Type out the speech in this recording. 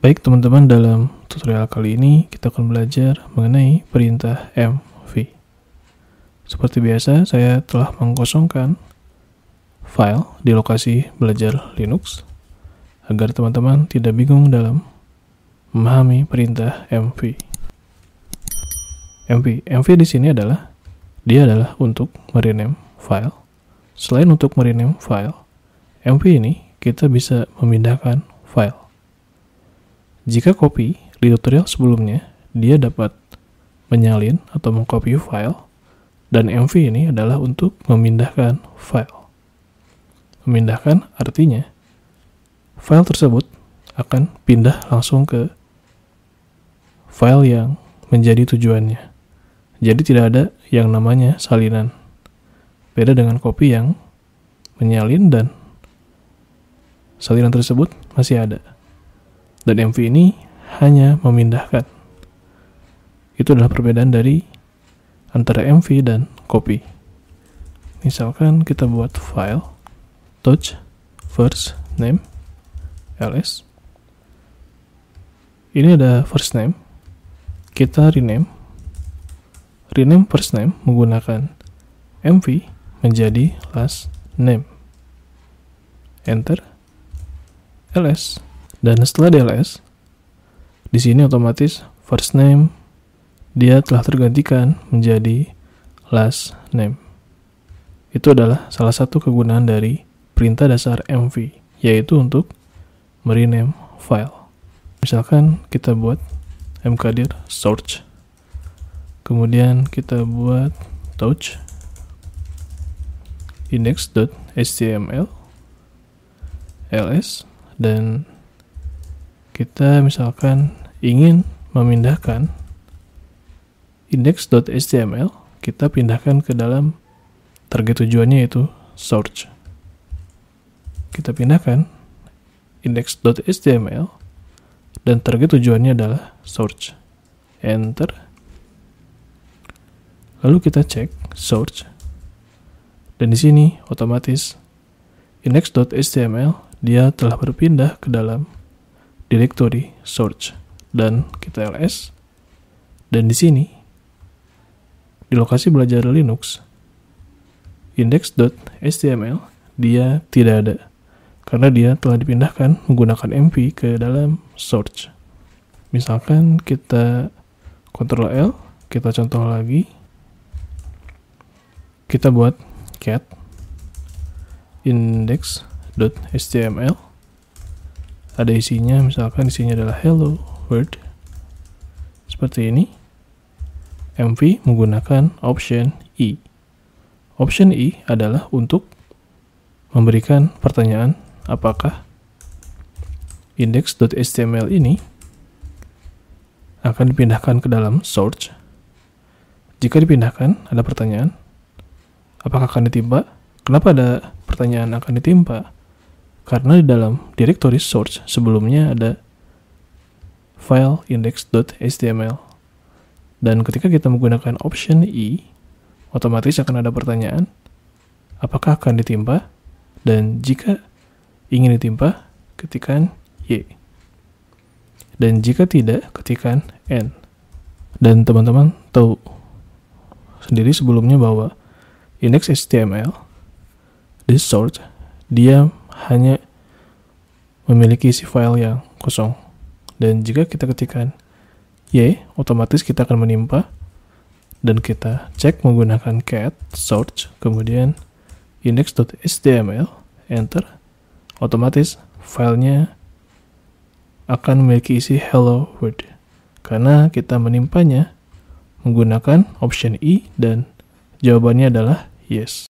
Baik teman-teman, dalam tutorial kali ini kita akan belajar mengenai perintah MV. Seperti biasa, saya telah mengkosongkan file di lokasi belajar Linux agar teman-teman tidak bingung dalam memahami perintah MV. MV, MV di sini adalah dia adalah untuk merename file. Selain untuk merename file, MV ini kita bisa memindahkan file jika copy, di tutorial sebelumnya, dia dapat menyalin atau mengcopy file, dan MV ini adalah untuk memindahkan file. Memindahkan artinya file tersebut akan pindah langsung ke file yang menjadi tujuannya. Jadi tidak ada yang namanya salinan. Beda dengan copy yang menyalin dan salinan tersebut masih ada. Dan MV ini hanya memindahkan. Itu adalah perbedaan dari antara MV dan copy. Misalkan kita buat file touch first name ls. Ini ada first name. Kita rename. Rename first name menggunakan MV menjadi last name. Enter. ls dan setelah DLS, di sini otomatis first name dia telah tergantikan menjadi last name. Itu adalah salah satu kegunaan dari perintah dasar MV, yaitu untuk merename file. Misalkan kita buat mkdir search. Kemudian kita buat touch index.html ls dan kita misalkan ingin memindahkan index.html, kita pindahkan ke dalam target tujuannya yaitu search. Kita pindahkan index.html dan target tujuannya adalah search. Enter. Lalu kita cek search. Dan di sini otomatis index.html dia telah berpindah ke dalam directory search dan kita ls dan di sini di lokasi belajar Linux index.html dia tidak ada karena dia telah dipindahkan menggunakan mp ke dalam search misalkan kita Ctrl L kita contoh lagi kita buat cat index.html ada isinya misalkan isinya adalah hello world seperti ini MV menggunakan option E option E adalah untuk memberikan pertanyaan apakah index.html ini akan dipindahkan ke dalam search jika dipindahkan ada pertanyaan apakah akan ditimpa kenapa ada pertanyaan akan ditimpa karena di dalam directory source sebelumnya ada file index.html. Dan ketika kita menggunakan option I, e, otomatis akan ada pertanyaan, apakah akan ditimpa? Dan jika ingin ditimpa, ketikan Y. Dan jika tidak, ketikan N. Dan teman-teman tahu sendiri sebelumnya bahwa index HTML, this sort, dia hanya memiliki isi file yang kosong. Dan jika kita ketikkan Y, otomatis kita akan menimpa dan kita cek menggunakan cat search kemudian index.html enter otomatis filenya akan memiliki isi hello world karena kita menimpanya menggunakan option i e dan jawabannya adalah yes